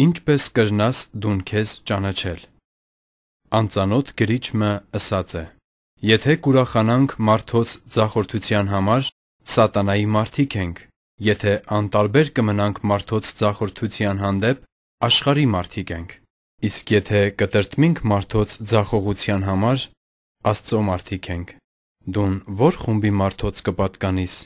Ինչպես կրնաս դուն քեզ ճանաչել։ Անծանոթ գրիչը ըսած է. Եթե կուրախանանք մարդոց ծախորդության համար, սատանայի մարդիկ ենք։ Եթե անտարբեր կմնանք մարդոց ծախորդության հանդեպ, աշխարհի մարդիկ ենք։ Իսկ եթե կտրտմինք մարդոց ծախողության համար, Աստծո մարդիկ ենք։ Դուն ո՞ր խումբի մարդոց կպատկանիս։